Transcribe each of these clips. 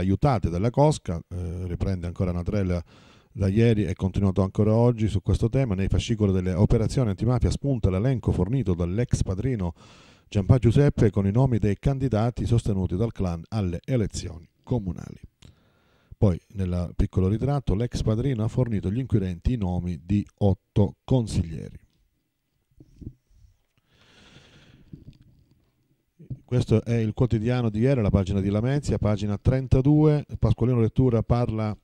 aiutate dalla Cosca, eh, riprende ancora Natrella da ieri e continuato ancora oggi su questo tema, nei fascicoli delle operazioni antimafia spunta l'elenco fornito dall'ex padrino Giampà Giuseppe con i nomi dei candidati sostenuti dal clan alle elezioni comunali. Poi, nel piccolo ritratto, l'ex padrino ha fornito agli inquirenti i nomi di otto consiglieri. Questo è il quotidiano di ieri, la pagina di Lamezia, pagina 32. Pasqualino Lettura parla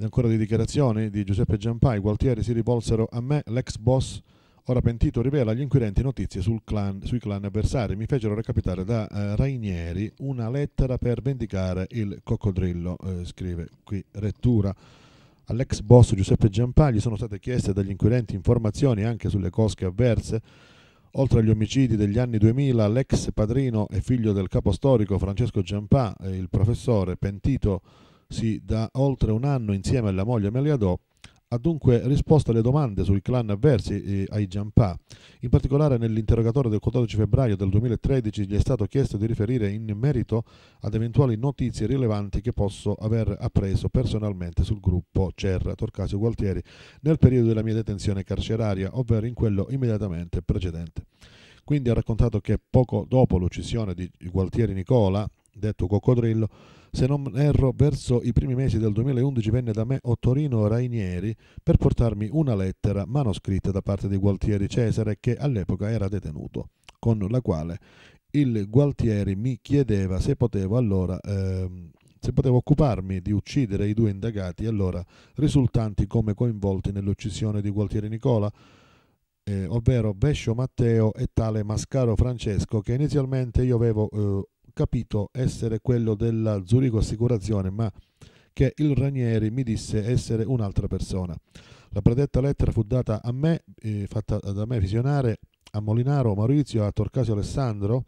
ancora di dichiarazioni di Giuseppe Giampai. Gualtieri si rivolsero a me, l'ex boss ora pentito rivela agli inquirenti notizie clan, sui clan avversari. Mi fecero recapitare da eh, Rainieri una lettera per vendicare il coccodrillo, eh, scrive qui Lettura. All'ex boss Giuseppe Giampai gli sono state chieste dagli inquirenti informazioni anche sulle cosche avverse Oltre agli omicidi degli anni 2000, l'ex padrino e figlio del capostorico Francesco Giampà e il professore pentito si da oltre un anno insieme alla moglie Meliadò ha dunque risposto alle domande sui clan avversi eh, ai Giampà. In particolare nell'interrogatorio del 14 febbraio del 2013 gli è stato chiesto di riferire in merito ad eventuali notizie rilevanti che posso aver appreso personalmente sul gruppo CER Torcasio Gualtieri nel periodo della mia detenzione carceraria, ovvero in quello immediatamente precedente. Quindi ha raccontato che poco dopo l'uccisione di Gualtieri Nicola, detto coccodrillo, se non erro, verso i primi mesi del 2011 venne da me Ottorino Rainieri per portarmi una lettera manoscritta da parte di Gualtieri Cesare che all'epoca era detenuto, con la quale il Gualtieri mi chiedeva se potevo allora ehm, se potevo occuparmi di uccidere i due indagati allora risultanti come coinvolti nell'uccisione di Gualtieri Nicola, eh, ovvero Vescio Matteo e tale Mascaro Francesco, che inizialmente io avevo eh, capito essere quello della Zurigo Assicurazione, ma che il Ranieri mi disse essere un'altra persona. La predetta lettera fu data a me, eh, fatta da me visionare, a Molinaro Maurizio, a Torcasio Alessandro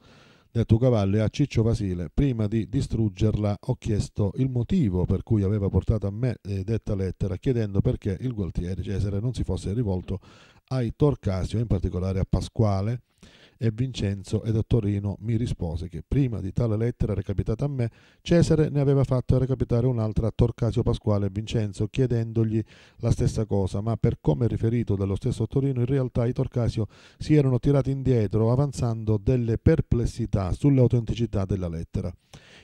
del Tucavallo e a Ciccio Vasile. Prima di distruggerla ho chiesto il motivo per cui aveva portato a me eh, detta lettera, chiedendo perché il Gualtieri Cesare non si fosse rivolto ai Torcasio, in particolare a Pasquale, e Vincenzo ed a Torino mi rispose che prima di tale lettera recapitata a me, Cesare ne aveva fatto recapitare un'altra a Torcasio Pasquale e Vincenzo chiedendogli la stessa cosa, ma per come riferito dallo stesso Torino in realtà i Torcasio si erano tirati indietro avanzando delle perplessità sull'autenticità della lettera,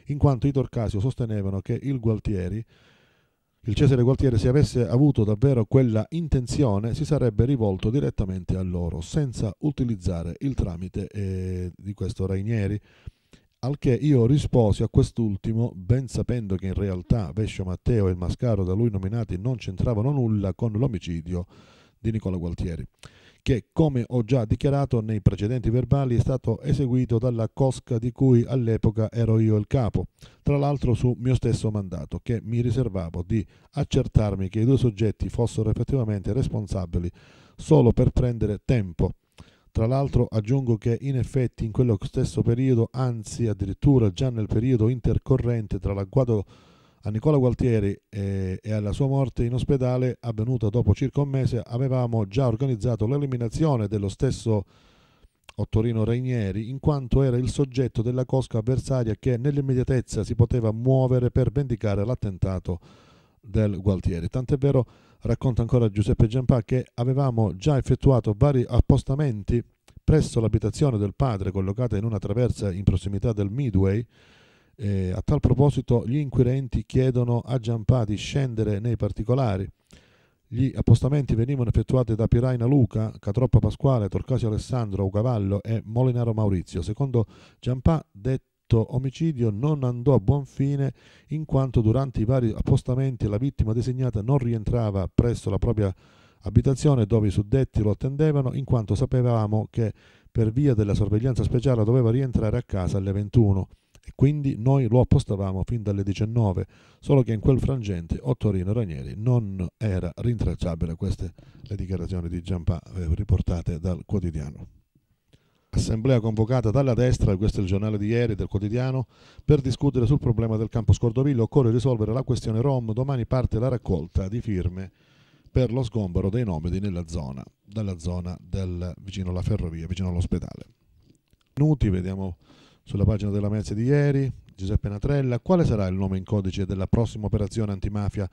in quanto i Torcasio sostenevano che il Gualtieri il Cesare Gualtieri, se avesse avuto davvero quella intenzione, si sarebbe rivolto direttamente a loro, senza utilizzare il tramite eh, di questo Rainieri. Al che io risposi a quest'ultimo, ben sapendo che in realtà Vescio Matteo e il Mascaro da lui nominati non c'entravano nulla con l'omicidio di Nicola Gualtieri che, come ho già dichiarato nei precedenti verbali, è stato eseguito dalla Cosca di cui all'epoca ero io il capo, tra l'altro su mio stesso mandato, che mi riservavo di accertarmi che i due soggetti fossero effettivamente responsabili solo per prendere tempo. Tra l'altro aggiungo che in effetti in quello stesso periodo, anzi addirittura già nel periodo intercorrente tra l'agguato a Nicola Gualtieri e, e alla sua morte in ospedale, avvenuta dopo circa un mese, avevamo già organizzato l'eliminazione dello stesso Ottorino Reinieri, in quanto era il soggetto della cosca avversaria che nell'immediatezza si poteva muovere per vendicare l'attentato del Gualtieri. Tant'è vero, racconta ancora Giuseppe Giampà, che avevamo già effettuato vari appostamenti presso l'abitazione del padre collocata in una traversa in prossimità del Midway eh, a tal proposito gli inquirenti chiedono a Giampà di scendere nei particolari. Gli appostamenti venivano effettuati da Piraina Luca, Catroppa Pasquale, Torquasio Alessandro, Ugavallo e Molinaro Maurizio. Secondo Giampà, detto omicidio non andò a buon fine in quanto durante i vari appostamenti la vittima designata non rientrava presso la propria abitazione dove i suddetti lo attendevano in quanto sapevamo che per via della sorveglianza speciale doveva rientrare a casa alle 21 e quindi noi lo appostavamo fin dalle 19, solo che in quel frangente Ottorino Ranieri non era rintracciabile, queste le dichiarazioni di Giampà eh, riportate dal quotidiano. Assemblea convocata dalla destra, questo è il giornale di ieri del quotidiano, per discutere sul problema del campo Scordovillo occorre risolvere la questione Rom, domani parte la raccolta di firme per lo sgombero dei nomadi nella zona, dalla zona del, vicino alla ferrovia, vicino all'ospedale. Minuti, vediamo sulla pagina della Mezza di ieri, Giuseppe Natrella, quale sarà il nome in codice della prossima operazione antimafia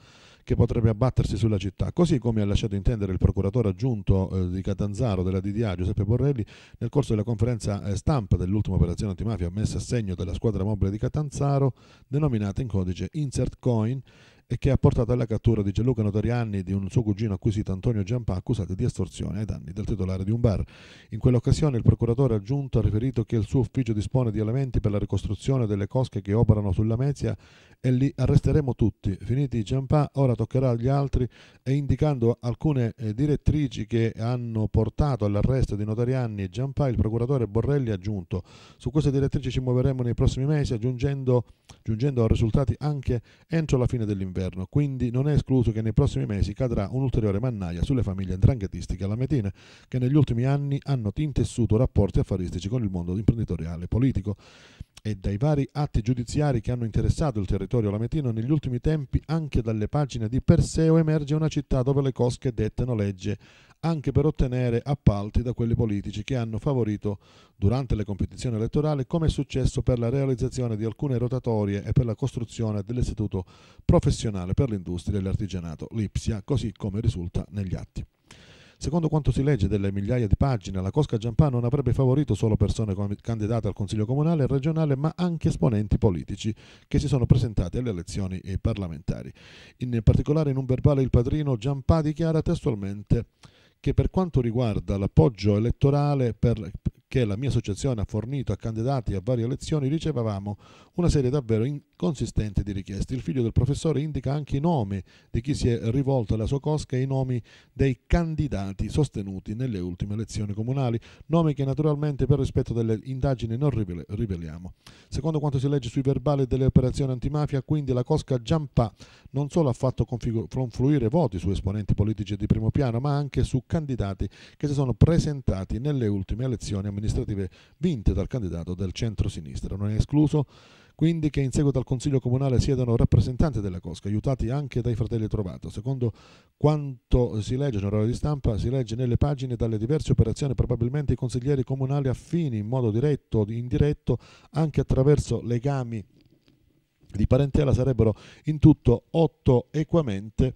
che potrebbe abbattersi sulla città? Così come ha lasciato intendere il procuratore aggiunto eh, di Catanzaro della DDA, Giuseppe Borrelli, nel corso della conferenza eh, stampa dell'ultima operazione antimafia messa a segno dalla squadra mobile di Catanzaro, denominata in codice Insert Coin, e che ha portato alla cattura di Gianluca Notariani e di un suo cugino acquisito Antonio Giampà accusati di estorsione ai danni del titolare di un bar. In quell'occasione il procuratore aggiunto ha riferito che il suo ufficio dispone di elementi per la ricostruzione delle cosche che operano sulla Mezia e li arresteremo tutti. Finiti Giampà, ora toccherà agli altri e indicando alcune eh, direttrici che hanno portato all'arresto di Notariani e Giampà, il procuratore Borrelli ha aggiunto su queste direttrici ci muoveremo nei prossimi mesi aggiungendo, aggiungendo risultati anche entro la fine dell'inverno inverno, quindi non è escluso che nei prossimi mesi cadrà un'ulteriore mannaia sulle famiglie ndranghetistiche alametine, che negli ultimi anni hanno intessuto rapporti affaristici con il mondo imprenditoriale e politico. E dai vari atti giudiziari che hanno interessato il territorio lametino negli ultimi tempi, anche dalle pagine di Perseo emerge una città dove le cosche dettano legge, anche per ottenere appalti da quelli politici che hanno favorito durante le competizioni elettorali, come è successo per la realizzazione di alcune rotatorie e per la costruzione dell'istituto professionale nazionale per l'industria e l'artigianato, l'IPSIA, così come risulta negli atti. Secondo quanto si legge delle migliaia di pagine, la Cosca Giampà non avrebbe favorito solo persone candidate al Consiglio Comunale e Regionale, ma anche esponenti politici che si sono presentati alle elezioni parlamentari. In particolare in un verbale il padrino Giampà dichiara testualmente che per quanto riguarda l'appoggio elettorale per, che la mia associazione ha fornito a candidati a varie elezioni ricevavamo una serie davvero in, consistente di richieste. Il figlio del professore indica anche i nomi di chi si è rivolto alla sua cosca e i nomi dei candidati sostenuti nelle ultime elezioni comunali, nomi che naturalmente per rispetto delle indagini non riveliamo. Secondo quanto si legge sui verbali delle operazioni antimafia, quindi la cosca Giampà non solo ha fatto confluire voti su esponenti politici di primo piano, ma anche su candidati che si sono presentati nelle ultime elezioni amministrative vinte dal candidato del centro-sinistra. Non è escluso quindi che in seguito al Consiglio Comunale siedano rappresentanti della Cosca, aiutati anche dai fratelli Trovato. Secondo quanto si legge, generale di stampa, si legge nelle pagine dalle diverse operazioni, probabilmente i consiglieri comunali affini in modo diretto o indiretto, anche attraverso legami di parentela, sarebbero in tutto otto equamente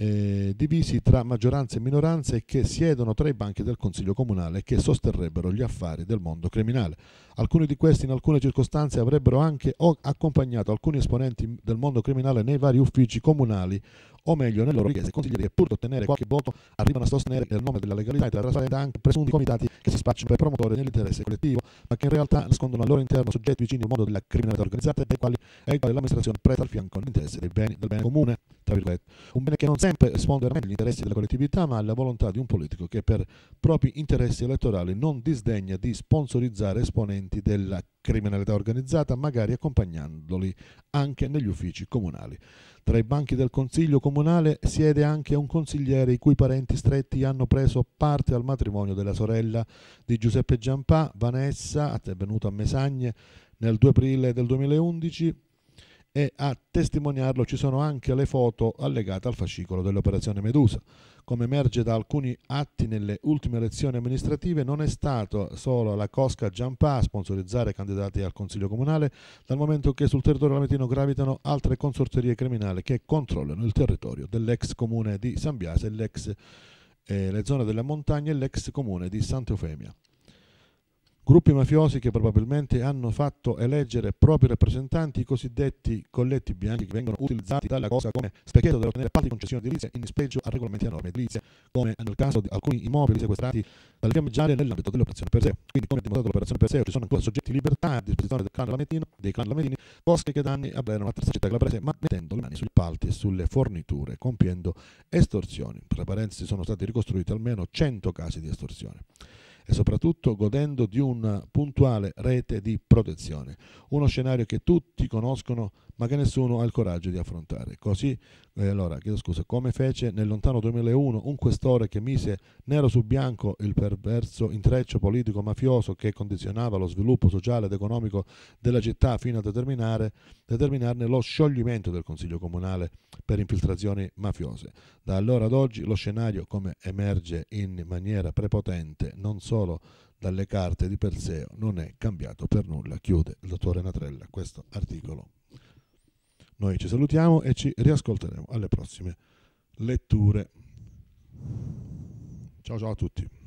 eh, divisi tra maggioranze e minoranze e che siedono tra i banchi del Consiglio Comunale e che sosterrebbero gli affari del mondo criminale. Alcuni di questi in alcune circostanze avrebbero anche accompagnato alcuni esponenti del mondo criminale nei vari uffici comunali o meglio nelle loro richieste consiglieri che pur di ottenere qualche voto arrivano a sostenere nel nome della legalità e della trasparenza anche presunti comitati che si spacciano per promotore nell'interesse collettivo ma che in realtà nascondono al loro interno soggetti vicini al mondo della criminalità organizzata e ai quali, ai quali l'amministrazione presta al fianco l'interesse del bene comune, un bene che non sempre sempre rispondere agli interessi della collettività ma alla volontà di un politico che per propri interessi elettorali non disdegna di sponsorizzare esponenti della criminalità organizzata, magari accompagnandoli anche negli uffici comunali. Tra i banchi del Consiglio comunale siede anche un consigliere i cui parenti stretti hanno preso parte al matrimonio della sorella di Giuseppe Giampà, Vanessa, è venuta a Mesagne nel 2 aprile del 2011 e a testimoniarlo ci sono anche le foto allegate al fascicolo dell'operazione Medusa. Come emerge da alcuni atti nelle ultime elezioni amministrative, non è stato solo la Cosca Giampà a sponsorizzare candidati al Consiglio Comunale, dal momento che sul territorio lametino gravitano altre consorterie criminali che controllano il territorio dell'ex comune di San Biase, l'ex, eh, le zone della montagna e l'ex comune di Santa Eufemia gruppi mafiosi che probabilmente hanno fatto eleggere propri rappresentanti i cosiddetti colletti bianchi che vengono utilizzati dalla cosa come specchietto per ottenere parti concessioni edilizie in dispeggio a regolamenti e norme edilizie, come nel caso di alcuni immobili sequestrati dalle gialle nell'ambito dell'operazione Perseo. Quindi come dimostrato l'operazione Perseo ci sono ancora soggetti libertà a disposizione del clan Lamentino, dei clan Lamedini, cosche che danni avverarono altre società prese, ma mettendo le mani sugli palti e sulle forniture, compiendo estorsioni. Tra parentesi sono stati ricostruiti almeno 100 casi di estorsione e soprattutto godendo di una puntuale rete di protezione. Uno scenario che tutti conoscono ma che nessuno ha il coraggio di affrontare. Così, eh, allora, chiedo scusa, come fece nel lontano 2001 un questore che mise nero su bianco il perverso intreccio politico-mafioso che condizionava lo sviluppo sociale ed economico della città fino a determinarne lo scioglimento del Consiglio Comunale per infiltrazioni mafiose. Da allora ad oggi lo scenario, come emerge in maniera prepotente, non solo dalle carte di Perseo non è cambiato per nulla. Chiude il dottore Natrella questo articolo. Noi ci salutiamo e ci riascolteremo alle prossime letture. Ciao ciao a tutti.